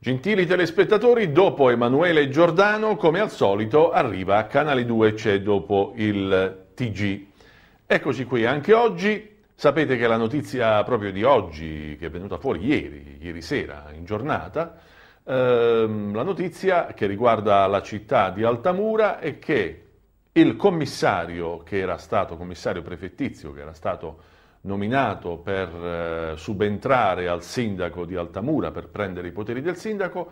Gentili telespettatori, dopo Emanuele Giordano, come al solito, arriva a Canale 2 c'è dopo il TG. Eccoci qui anche oggi. Sapete che la notizia proprio di oggi, che è venuta fuori ieri, ieri sera, in giornata, ehm, la notizia che riguarda la città di Altamura è che il commissario che era stato, commissario prefettizio, che era stato nominato per eh, subentrare al sindaco di Altamura, per prendere i poteri del sindaco,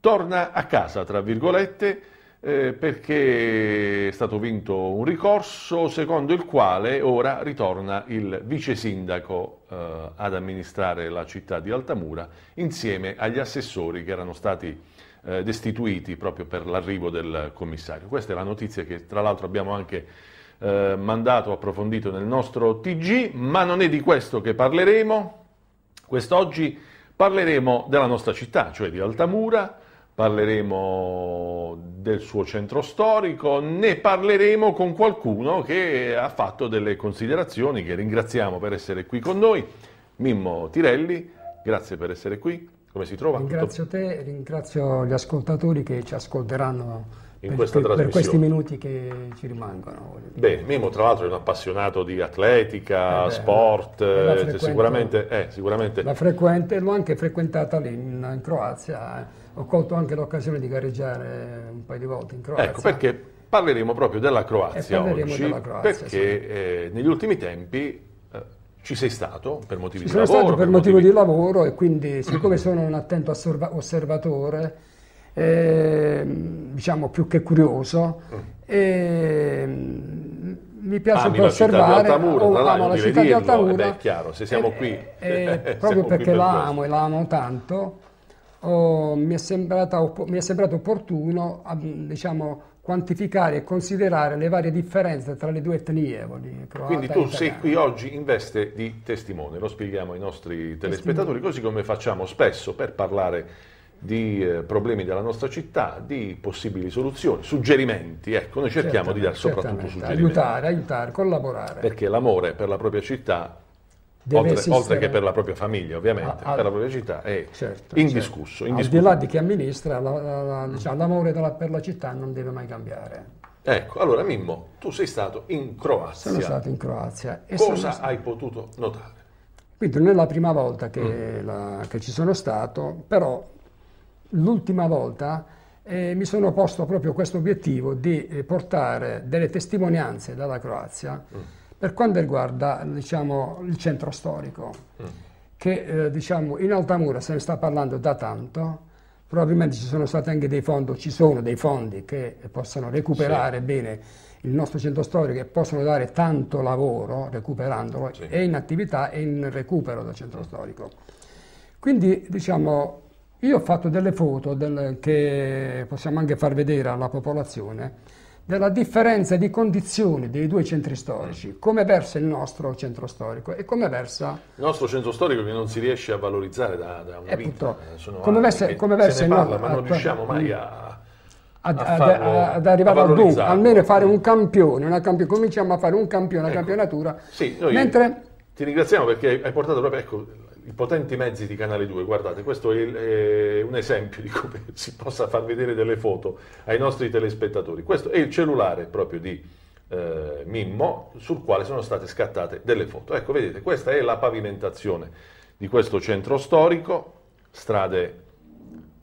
torna a casa, tra virgolette, eh, perché è stato vinto un ricorso secondo il quale ora ritorna il vice sindaco eh, ad amministrare la città di Altamura insieme agli assessori che erano stati eh, destituiti proprio per l'arrivo del commissario. Questa è la notizia che tra l'altro abbiamo anche eh, mandato approfondito nel nostro TG, ma non è di questo che parleremo. Quest'oggi parleremo della nostra città, cioè di Altamura, parleremo del suo centro storico, ne parleremo con qualcuno che ha fatto delle considerazioni che ringraziamo per essere qui con noi. Mimmo Tirelli, grazie per essere qui. Come si trova? Ringrazio te, ringrazio gli ascoltatori che ci ascolteranno per, questa per, trasmissione. Per questi minuti che ci rimangono. Beh, Memo tra l'altro è un appassionato di atletica, eh beh, sport, eh, sicuramente, eh, sicuramente. La frequente, l'ho anche frequentata lì in, in, Croazia, ho colto anche l'occasione di gareggiare un paio di volte in ecco, Croazia. Ecco, perché parleremo proprio della Croazia oggi, della Croazia, perché sì. Eh, negli ultimi tempi eh, ci sei stato per motivi ci di lavoro? Ci sono stato per, per motivi, di lavoro e quindi siccome sono un attento osservatore eh, diciamo più che curioso. Mm. E, ehm, mi piace ami ah, osservare, città la città di oh, ah, Altamura, è chiaro, se siamo e, eh, qui. E, eh, proprio siamo perché qui per la amo e la amo tanto, oh, mi, è sembrata, mi, è sembrato opportuno diciamo, quantificare e considerare le varie differenze tra le due etnie. Quindi tu sei qui oggi in veste di testimone, lo spieghiamo ai nostri telespettatori, testimone. così come facciamo spesso per parlare di eh, problemi della nostra città, di possibili soluzioni, suggerimenti, ecco, noi cerchiamo certamente, di dare soprattutto suggerimenti. Aiutare, aiutare, collaborare. Perché l'amore per la propria città, oltre, oltre, che per la propria famiglia ovviamente, a, ah, a, ah. per la propria città è certo, indiscusso. Certo. indiscusso. Al di là di chi amministra, la, la, la, diciamo, l'amore della, per la città non deve mai cambiare. Ecco, allora Mimmo, tu sei stato in Croazia. Sono stato in Croazia. E Cosa stato... hai potuto notare? Quindi non è la prima volta che, mm. la, che, ci sono stato, però l'ultima volta eh, mi sono posto proprio questo obiettivo di eh, portare delle testimonianze dalla Croazia mm. per quanto riguarda diciamo, il centro storico, mm. che eh, diciamo, in Altamura se ne sta parlando da tanto, probabilmente ci sono stati anche dei fondi, ci sono dei fondi che possano recuperare sì. bene il nostro centro storico e possono dare tanto lavoro recuperandolo sì. e in attività e in recupero del centro storico. Quindi diciamo io ho fatto delle foto del, che possiamo anche far vedere alla popolazione della differenza di condizioni dei due centri storici, come versa il nostro centro storico e come versa... Il nostro centro storico che non si riesce a valorizzare da, da una eh, vita, eh, come versa, come versa se ne parla, no, ma non atto, eh, riusciamo mai a... Ad, farlo, ad, ad, arrivare al dunque, almeno fare un campione, una campione, cominciaamo a fare un campione, una ecco. campionatura. Sì, mentre... ti ringraziamo perché hai portato proprio, ecco, i potenti mezzi di Canale 2, guardate, questo è, il, è, un esempio di come si possa far vedere delle foto ai nostri telespettatori. Questo è il cellulare proprio di eh, Mimmo sul quale sono state scattate delle foto. Ecco, vedete, questa è la pavimentazione di questo centro storico, strade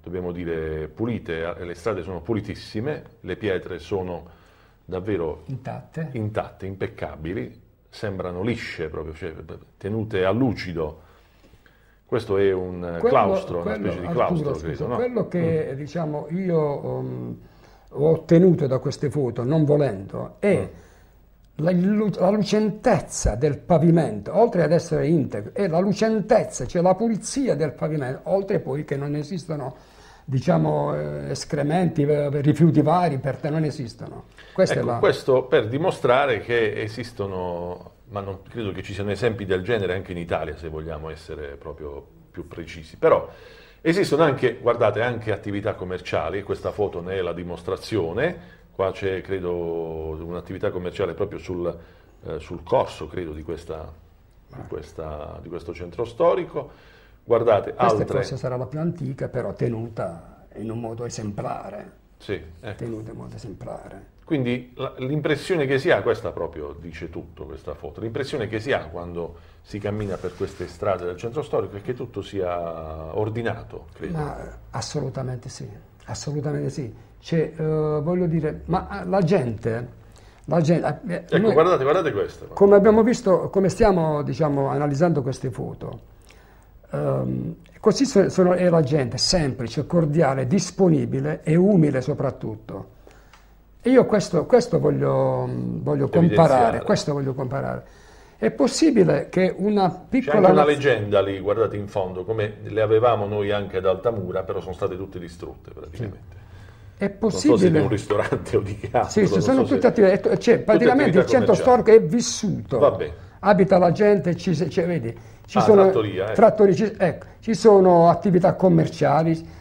dobbiamo dire pulite, le strade sono pulitissime, le pietre sono davvero intatte, intatte impeccabili, sembrano lisce proprio, cioè, tenute a lucido questo è un eh, quello, claustro, quello, una specie di ah, claustro, Arturo, credo. Scusa, no? Quello che mm. diciamo, io um, ho ottenuto da queste foto, non volendo, è mm. la, la, lucentezza del pavimento, oltre ad essere integro, è la lucentezza, cioè la pulizia del pavimento, oltre poi che non esistono diciamo, eh, escrementi, eh, rifiuti vari, per te non esistono. Questa ecco, la... Questo per dimostrare che esistono ma non credo che ci siano esempi del genere anche in Italia, se vogliamo essere proprio più precisi. Però esistono anche, guardate, anche attività commerciali, questa foto ne è la dimostrazione, qua c'è credo un'attività commerciale proprio sul, eh, sul corso, credo, di, questa, di, ah. questa, di, questo centro storico. Guardate, questa altre... forse sarà la più antica, però tenuta in un modo esemplare. Sì, ecco. Tenuta in modo esemplare. Quindi l'impressione che si ha, questa proprio dice tutto, questa foto, l'impressione che si ha quando si cammina per queste strade del centro storico è che tutto sia ordinato, credo. Ma, assolutamente sì, assolutamente sì. Cioè, eh, voglio dire, ma eh, la gente... La gente eh, ecco, noi, guardate, guardate questo. Come abbiamo visto, come stiamo diciamo, analizzando queste foto, ehm, così sono, è la gente, semplice, cordiale, disponibile e umile soprattutto io questo, questo voglio, voglio comparare, questo voglio comparare. È possibile che una piccola... C'è anche una leggenda lì, guardate in fondo, come le avevamo noi anche ad Altamura, però sono state tutte distrutte praticamente. Sì. È possibile... Non so se di un ristorante o di casa. Sì, sono so tutte se... Eh, cioè, attività, cioè, praticamente il centro storico è vissuto. Vabbè. Abita la gente, ci, cioè, vedi, ci ah, sono trattoria, eh. trattori, ci, ecco, ci sono attività commerciali,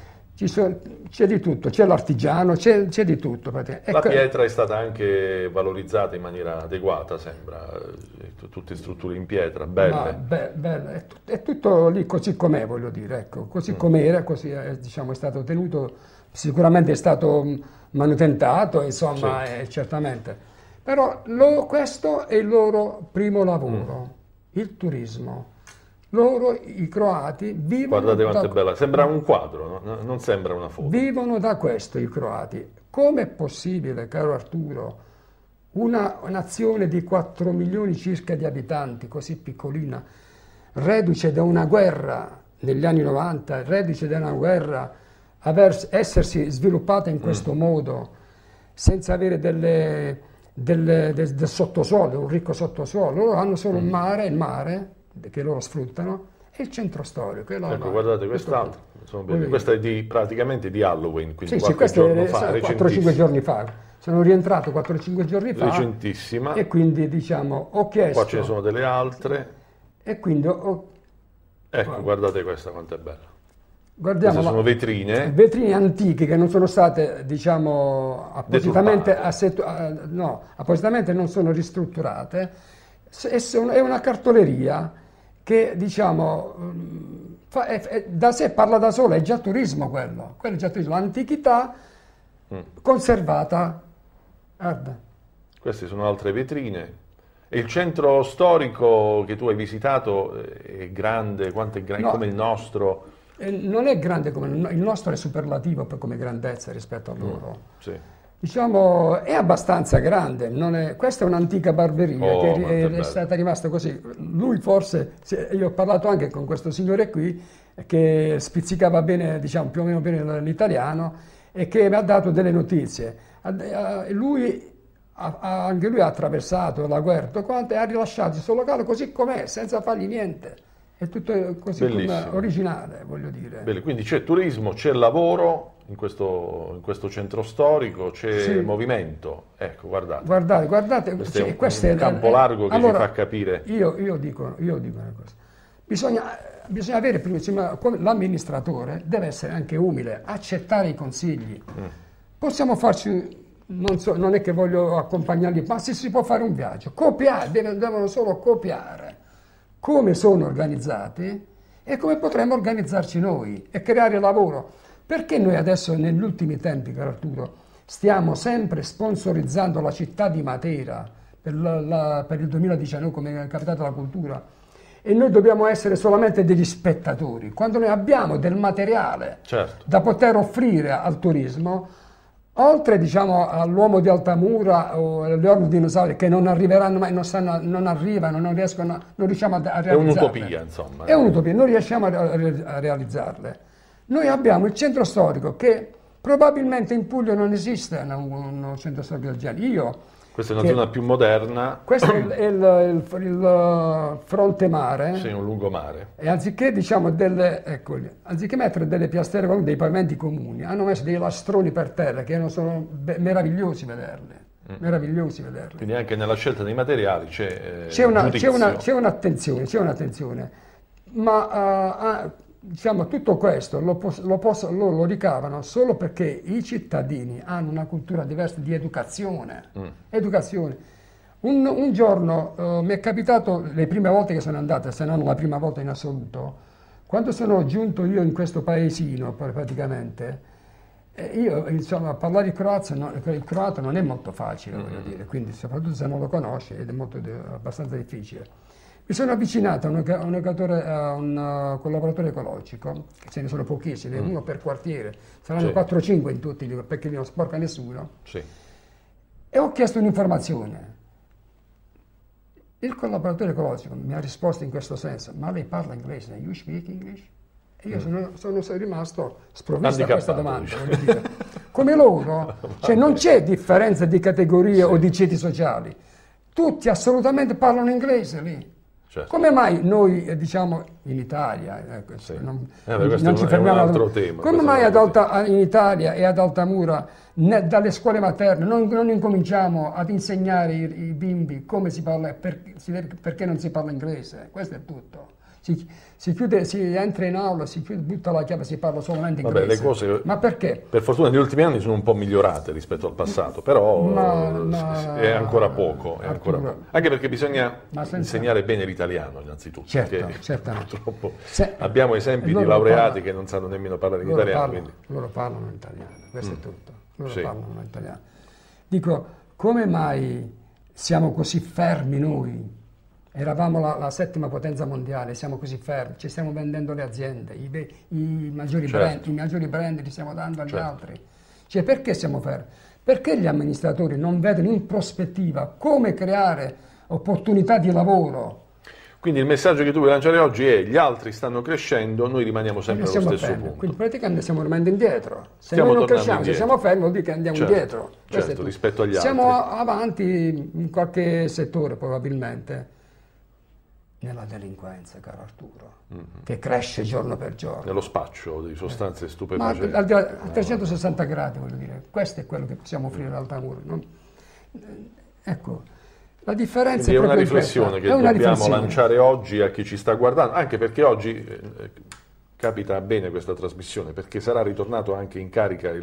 c'è di tutto, c'è l'artigiano, c'è, di tutto. Ecco. La pietra è stata anche valorizzata in maniera adeguata, sembra, eh, tutte strutture in pietra, belle. No, be bella. È, è, tutto lì così com'è, voglio dire, ecco. così mm. com'era, così è, diciamo, è stato tenuto, sicuramente è stato mm, manutentato, insomma, sì. è, eh, certamente. Però lo, questo è il loro primo lavoro, mm. il turismo. Loro, i croati, vivono Guardate quanto da, è bella, sembra un quadro, no? non sembra una foto. Vivono da questo i croati. Com'è possibile, caro Arturo, una nazione di 4 milioni circa di abitanti, così piccolina, reduce da una guerra negli anni 90, reduce da una guerra, aver, essersi sviluppata in mm. questo mm. modo, senza avere delle, delle, del, del, sottosuolo, un ricco sottosuolo, loro hanno solo mm. il mare, il mare, che loro sfruttano è il centro storico. La, ecco, guardate quest'altro, questa è di, praticamente di Halloween, quindi sì, sì, giorno è, fa, 4-5 giorni fa. Sono rientrato 4-5 giorni fa. Recentissima. E quindi diciamo ho chiesto... Qua ce ne sono delle altre. E quindi ho... Ecco, qua. guardate questa quanto è bella. Guardiamo, Queste sono vetrine. Vetrine antiche che non sono state, diciamo, appositamente, assetu- no, appositamente non sono ristrutturate. è una cartoleria che diciamo mm, fa, è, è, da sé parla da solo, è già turismo quello, quello è già turismo, l'antichità mm. conservata. Guarda. Queste sono altre vetrine. E il centro storico che tu hai visitato eh, è grande, quanto è grande, no, come il nostro? Eh, non è grande come il nostro, è superlativo come grandezza rispetto a mm. loro. Mm, sì diciamo, è abbastanza grande. È, questa è un'antica barberia oh, che è, è, è stata rimasta così. Lui forse, io ho parlato anche con questo signore qui, che spizzicava bene, diciamo, più o meno bene l'italiano e che mi ha dato delle notizie. Eh, lui, anche lui ha attraversato la guerra, tutto quanto, e ha rilasciato il suo locale così com'è, senza fargli niente. È tutto così originale, voglio dire. Bene, quindi c'è turismo, c'è lavoro, in questo, in questo, centro storico c'è sì. movimento. Ecco, guardate. Guardate, guardate. Questo cioè, è un, questo un è, campo eh, largo che allora, ci fa capire. Io, io, dico, io dico, una cosa. Bisogna, eh, bisogna avere, prima, l'amministratore deve essere anche umile, accettare i consigli. Mm. Possiamo farci, non, so, non, è che voglio accompagnarli, ma se si può fare un viaggio, copiare, devono solo copiare come sono organizzati e come potremmo organizzarci noi e creare lavoro. Perché noi adesso, negli ultimi tempi, caro Arturo, stiamo sempre sponsorizzando la città di Matera per, la, la, per il 2019 come è capitale la cultura? e noi dobbiamo essere solamente degli spettatori. Quando noi abbiamo del materiale certo. da poter offrire al turismo, oltre diciamo, all'uomo di Altamura o agli orni dinosauri che non arriveranno mai, non, sanno, non arrivano, non riescono, a, non riusciamo a, a realizzarle. È un'utopia, insomma. È un'utopia, non riusciamo a, a realizzarle. Noi abbiamo il centro storico che probabilmente in Puglia non esiste un, centro storico del genere. Io, questa è una che, zona più moderna. Questo è il, il, il, il uh, fronte mare. Sì, un lungomare. E anziché, diciamo, delle, eccoli, anziché mettere delle piastre con dei pavimenti comuni, hanno messo dei lastroni per terra che sono meravigliosi vederli mm. meravigliosi vederli. Quindi anche nella scelta dei materiali c'è, eh, c'è, una, c'è, una, c'è un'attenzione, c'è un'attenzione, ma uh, diciamo, tutto questo lo, lo, posso, lo, lo, ricavano solo perché i cittadini hanno una cultura diversa di educazione. Mm. educazione. Un, un, giorno uh, mi è capitato, le prime volte che sono andata, se non la prima volta in assoluto, quando sono giunto io in questo paesino praticamente, eh, io insomma parlare il croato, no, il croato non è molto facile, mm. voglio dire, quindi soprattutto se non lo conosci ed è molto, eh, abbastanza difficile. Mi sono avvicinato a un, a un, a un eh, collaboratore ecologico, ce ne sono pochissimi, mm. uno per quartiere, saranno sì. 4-5 in tutti perché non sporca nessuno. Sì. E ho chiesto un'informazione. Il collaboratore ecologico mi ha risposto in questo senso, ma lei parla inglese, you speak English? E io mm. sono, sono rimasto sprovvisto di questa domanda. Come loro, cioè non c'è differenza di categorie sì. o di ceti sociali. Tutti assolutamente parlano inglese lì. Certo. Come mai noi, eh, diciamo, in Italia, eh, sì. non, eh, non ci fermiamo altro tema, come mai alta, in Italia e ad Altamura, ne, dalle scuole materne, non, non incominciamo ad insegnare i, i bimbi come si parla, per, si perché non si parla inglese? Questo è tutto si, si, chiude, si entra in aula, si chiude, butta la chiave, si parla solamente Vabbè, inglese. Cose, ma perché? Per fortuna negli ultimi anni sono un po' migliorate rispetto al passato, però ma, ma, è, ancora poco, è ancora Anche perché bisogna insegnare bene l'italiano innanzitutto. Certo, certamente. Purtroppo Se... abbiamo esempi di laureati parlano, che non sanno nemmeno parlare in loro italiano. Parlano, quindi... Loro parlano italiano, questo mm. è tutto. Loro sì. parlano italiano. Dico, come mai siamo così fermi noi Eravamo la, la, settima potenza mondiale, siamo così fermi, ci stiamo vendendo le aziende, i, i, maggiori, certo. brand, i maggiori, brand, li stiamo dando agli certo. altri. Cioè, perché siamo fermi? Perché gli amministratori non vedono in prospettiva come creare opportunità di lavoro? Quindi il messaggio che tu vuoi lanciare oggi è gli altri stanno crescendo, noi rimaniamo sempre allo stesso fermi. punto. Quindi praticamente stiamo rimanendo indietro. Se stiamo noi non cresciamo, indietro. se siamo fermi vuol dire che andiamo certo, indietro. Questo certo, rispetto agli siamo altri. Siamo avanti in qualche settore probabilmente nella delinquenza, caro Arturo, mm-hmm. che cresce giorno per giorno. Nello spaccio di sostanze eh. stupefacenti. Eh, a, a, a 360 gradi, voglio dire, questo è quello che possiamo offrire all'Altamura. Non... Eh, ecco, la differenza Quindi è, è una riflessione questa. che è dobbiamo lanciare oggi a chi ci sta guardando, anche perché oggi, eh, capita bene questa trasmissione perché sarà ritornato anche in carica eh.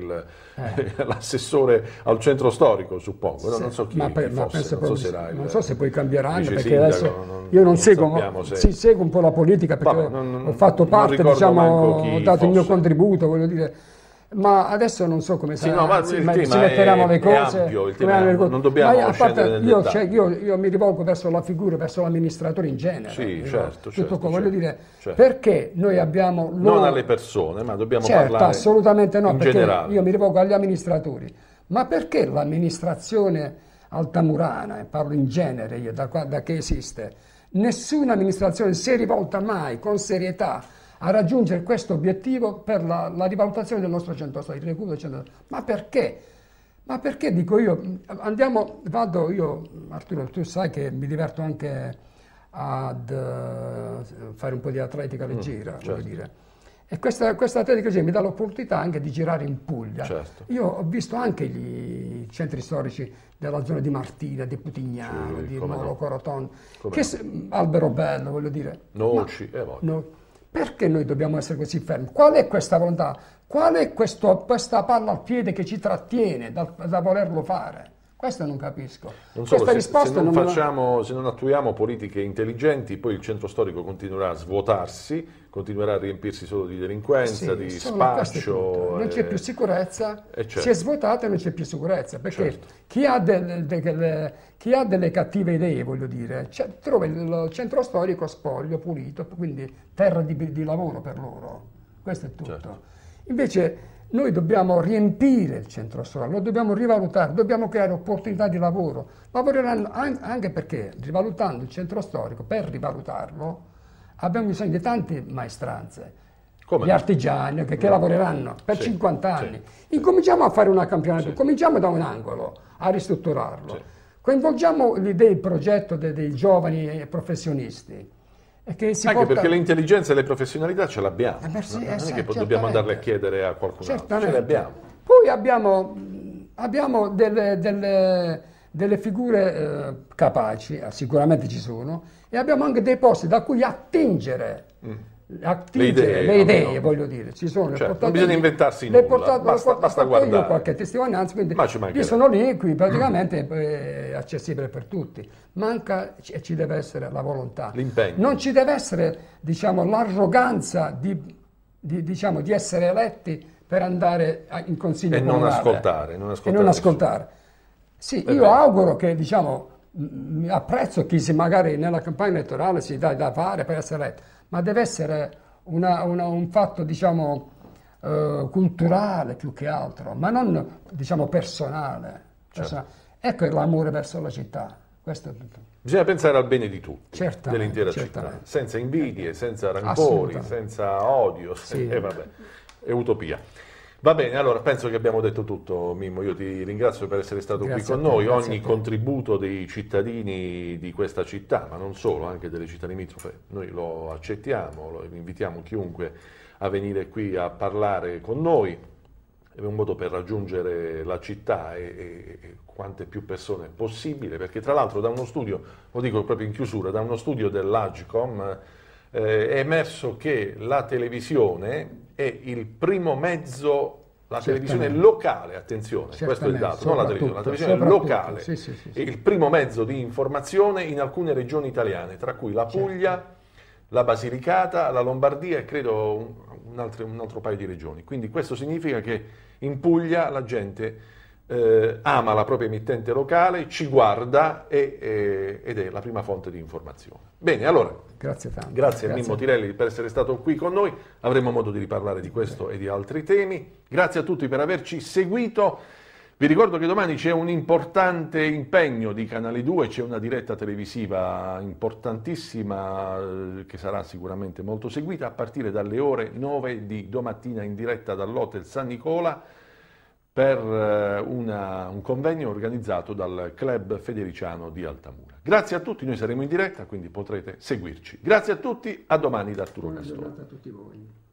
l'assessore eh. al centro storico, suppongo. No, non so chi, ma per, chi ma fosse, non, so se, il, so se poi cambieranno perché sindaco, adesso non, io non, non seguo, se... sì, seguo un po' la politica perché Vabbè, ho fatto parte, diciamo, ho dato fosse. il mio contributo, voglio dire ma adesso non so come sarà, sì, no, ma sì, ma ci metterà nuove cose. Ampio, è, non dobbiamo ma, parte, io, cioè, io, io, mi rivolgo verso la figura, verso l'amministratore in genere. Sì, certo, certo, certo, voglio dire, certo. perché noi abbiamo... Loro... Non alle persone, ma dobbiamo certo, parlare assolutamente no, perché generale. io mi rivolgo agli amministratori. Ma perché l'amministrazione altamurana, e parlo in genere, io, da, da che esiste, nessuna amministrazione si è rivolta mai con serietà a raggiungere questo obiettivo per la, la rivalutazione del nostro centro storico, il recupero del centro storico. Ma perché? Ma perché dico io, andiamo, vado io, Arturo, tu sai che mi diverto anche ad uh, fare un po' di atletica mm, leggera, mm, certo. dire. E questa, questa atletica leggera mi dà l'opportunità anche di girare in Puglia. Certo. Io ho visto anche gli, i centri storici della zona di Martina, di Putignano, sì, di Molo no. Coroton, che, no. Albero Bello, voglio dire. Noci, e eh, voglio. No, perché noi dobbiamo essere così fermi? Qual è questa volontà? Qual è questo, questa palla al piede che ci trattiene da, da volerlo fare? Questo non capisco. Non so, Questa se, risposta se non, non facciamo, la... se non attuiamo politiche intelligenti, poi il centro storico continuerà a svuotarsi, continuerà a riempirsi solo di delinquenza, sì, di spaccio. Non c'è eh. più sicurezza, eh, certo. si è svuotato e non c'è più sicurezza, perché certo. chi, ha del, de, de, chi, ha delle cattive idee, voglio dire, trova il centro storico spoglio, pulito, quindi terra di, di lavoro per loro. Questo è tutto. Certo. Invece noi dobbiamo riempire il centro solare, lo dobbiamo rivalutare, dobbiamo creare opportunità di lavoro. Lavoreranno anche perché rivalutando il centro storico, per rivalutarlo, abbiamo bisogno di tante maestranze. Come? Gli artigiani che, che lavoreranno per sì, 50 anni. Sì, Incominciamo a fare una campionato, cominciamo da un angolo a ristrutturarlo. Coinvolgiamo l'idea, il progetto dei, dei giovani professionisti anche porta... perché le intelligenze e le professionalità ce le abbiamo, eh, eh sì, non, esatto, è che dobbiamo andarle a chiedere a qualcun certamente. altro, ce le abbiamo. Poi abbiamo, abbiamo delle, delle, delle, figure eh, capaci, eh, sicuramente ci sono, e abbiamo anche dei posti da cui attingere. Mm attingere le idee, le idee voglio dire, ci sono. Cioè, non bisogna lì, inventarsi nulla, portate, basta, basta guardare. Io qualche testimonianza, quindi ci io sono lì, qui praticamente mm. è accessibile per tutti. Manca e ci deve essere la volontà. L'impegno. Non ci deve essere, diciamo, l'arroganza di, di, diciamo, di essere eletti per andare in consiglio e non ascoltare, non ascoltare. E non ascoltare. Sì, eh Beh, io bene. auguro che, diciamo, mh, apprezzo chi si magari nella campagna elettorale si dà da fare per essere eletto ma deve essere una, una, un fatto, diciamo, eh, culturale più che altro, ma non, diciamo, personale. Cioè, certo. Ecco l'amore verso la città. Questo è tutto. Bisogna pensare al bene di tutti, dell'intera città, senza invidie, senza rancori, senza odio, sì. eh, vabbè, è utopia. Va bene, allora penso che abbiamo detto tutto, Mimmo. Io ti ringrazio per essere stato grazie qui con te, noi. Ogni contributo dei cittadini di questa città, ma non solo, anche delle città limitrofe, noi lo accettiamo, lo invitiamo chiunque a venire qui a parlare con noi. È un modo per raggiungere la città e, e, e quante più persone possibile, perché tra l'altro da uno studio, lo dico proprio in chiusura, da uno studio dell'Agcom eh, è emerso che la televisione è il primo mezzo la televisione locale, attenzione, questo è il dato, non la televisione, la televisione locale, sì, sì, sì, il primo mezzo di informazione in alcune regioni italiane, tra cui la certo. Puglia, certo. la Basilicata, la Lombardia e credo un, un, altro, un, altro, paio di regioni. Quindi questo significa che in Puglia la gente eh, ama la propria emittente locale, ci guarda e, e, eh, ed è la prima fonte di informazione. Bene, allora Grazie tanto. Grazie, Grazie. Mimmo Tirelli per essere stato qui con noi. Avremo modo di riparlare di questo Beh. e di altri temi. Grazie a tutti per averci seguito. Vi ricordo che domani c'è un importante impegno di Canale 2, c'è una diretta televisiva importantissima eh, che sarà sicuramente molto seguita a partire dalle ore 9 di domattina in diretta dall'Hotel San Nicola per eh, una, un convegno organizzato dal Club Federiciano di Altamura. Grazie a tutti, noi saremo in diretta, quindi potrete seguirci. Grazie a tutti, a domani da Arturo Castoro. Buona giornata a tutti voi.